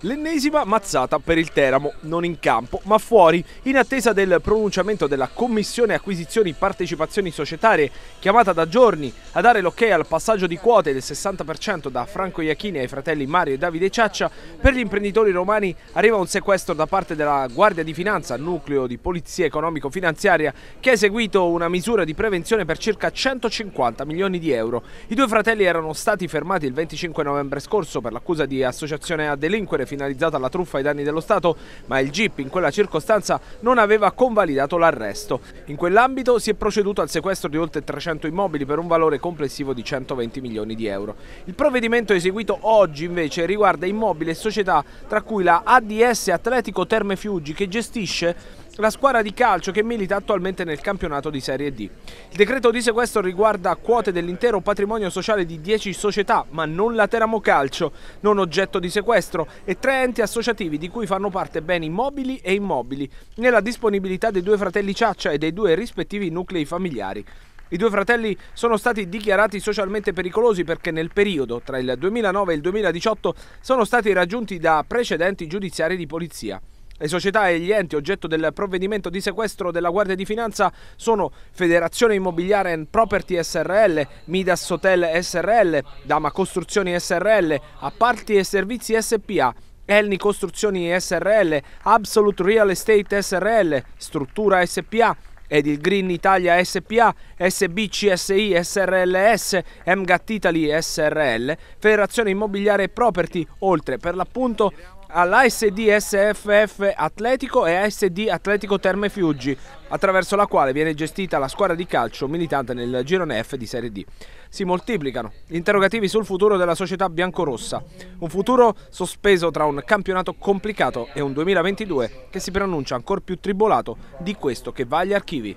L'ennesima mazzata per il Teramo, non in campo, ma fuori, in attesa del pronunciamento della Commissione Acquisizioni Partecipazioni Societarie, chiamata da giorni a dare l'ok ok al passaggio di quote del 60% da Franco Iachini ai fratelli Mario e Davide Ciaccia, per gli imprenditori romani arriva un sequestro da parte della Guardia di Finanza, nucleo di polizia economico-finanziaria, che ha eseguito una misura di prevenzione per circa 150 milioni di euro. I due fratelli erano stati fermati il 25 novembre scorso per l'accusa di associazione a delinquere fiscale finalizzata alla truffa ai danni dello Stato, ma il GIP in quella circostanza non aveva convalidato l'arresto. In quell'ambito si è proceduto al sequestro di oltre 300 immobili per un valore complessivo di 120 milioni di euro. Il provvedimento eseguito oggi invece riguarda immobili e società tra cui la ADS Atletico Terme Fiuggi che gestisce la squadra di calcio che milita attualmente nel campionato di Serie D. Il decreto di sequestro riguarda quote dell'intero patrimonio sociale di 10 società, ma non la Teramo Calcio, non oggetto di sequestro, e tre enti associativi di cui fanno parte beni mobili e immobili, nella disponibilità dei due fratelli Ciaccia e dei due rispettivi nuclei familiari. I due fratelli sono stati dichiarati socialmente pericolosi perché nel periodo tra il 2009 e il 2018 sono stati raggiunti da precedenti giudiziari di polizia. Le società e gli enti oggetto del provvedimento di sequestro della Guardia di Finanza sono Federazione Immobiliare and Property SRL, Midas Hotel SRL, Dama Costruzioni SRL, Apparti e Servizi SPA, Elni Costruzioni SRL, Absolute Real Estate SRL, Struttura SPA, Edil Green Italia SPA, SBCSI SRLS, MGAT Italy SRL, Federazione Immobiliare Property, oltre per l'appunto all'ASD SFF Atletico e ASD Atletico Terme Fiuggi, attraverso la quale viene gestita la squadra di calcio militante nel girone F di Serie D. Si moltiplicano gli interrogativi sul futuro della società biancorossa, un futuro sospeso tra un campionato complicato e un 2022 che si preannuncia ancora più tribolato di questo che va agli archivi.